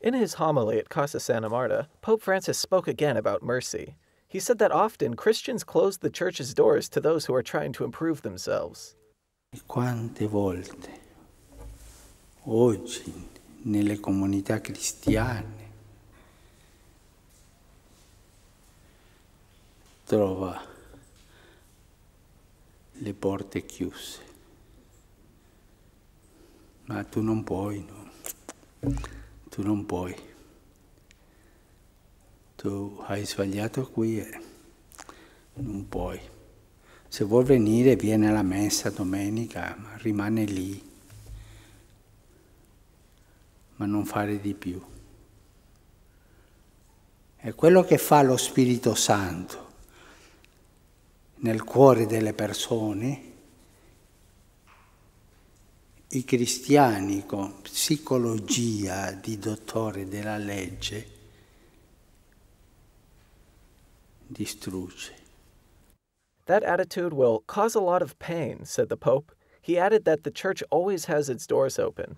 In his homily at Casa Santa Marta, Pope Francis spoke again about mercy. He said that often Christians close the church's doors to those who are trying to improve themselves. Quante volte oggi nelle comunità cristiane trova le porte chiuse. Ma tu non puoi, no? tu non puoi, tu hai sbagliato qui e non puoi. Se vuoi venire, vieni alla messa domenica, ma rimane lì, ma non fare di più. È quello che fa lo Spirito Santo nel cuore delle persone i cristiani con psicologia di dottore della legge distrugge. That attitude will cause a lot of pain, said the Pope. He added that the Church always has its doors open,